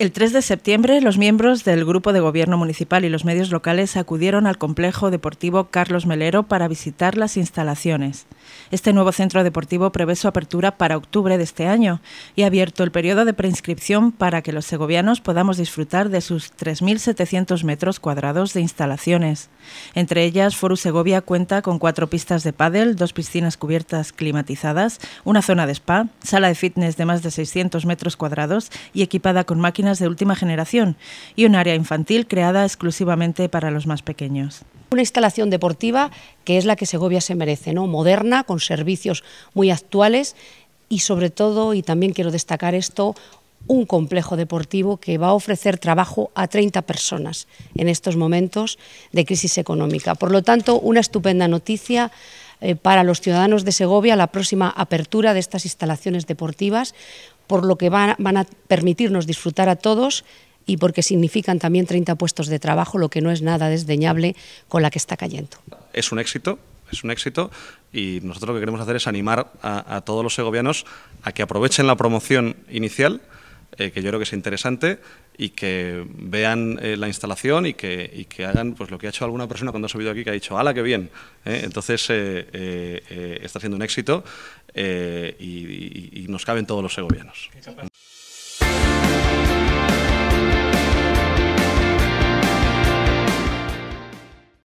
El 3 de septiembre, los miembros del Grupo de Gobierno Municipal y los medios locales acudieron al complejo deportivo Carlos Melero para visitar las instalaciones. Este nuevo centro deportivo prevé su apertura para octubre de este año y ha abierto el periodo de preinscripción para que los segovianos podamos disfrutar de sus 3.700 metros cuadrados de instalaciones. Entre ellas, Foro Segovia cuenta con cuatro pistas de pádel, dos piscinas cubiertas climatizadas, una zona de spa, sala de fitness de más de 600 metros cuadrados y equipada con máquinas de última generación y un área infantil creada exclusivamente para los más pequeños. Una instalación deportiva que es la que Segovia se merece, ¿no? moderna, con servicios muy actuales y sobre todo, y también quiero destacar esto, un complejo deportivo que va a ofrecer trabajo a 30 personas en estos momentos de crisis económica. Por lo tanto, una estupenda noticia eh, para los ciudadanos de Segovia la próxima apertura de estas instalaciones deportivas por lo que van, a permitirnos disfrutar a todos y porque significan también 30 puestos de trabajo, lo que no es nada desdeñable con la que está cayendo. Es un éxito, es un éxito y nosotros lo que queremos hacer es animar a, todos los segovianos a que aprovechen la promoción inicial, eh, que yo creo que es interesante, y que vean eh, la instalación y que, y que, hagan pues lo que ha hecho alguna persona cuando ha subido aquí, que ha dicho, ¡hala, qué bien! ¿eh? Entonces, está siendo un éxito y nos caben todos los segovianos.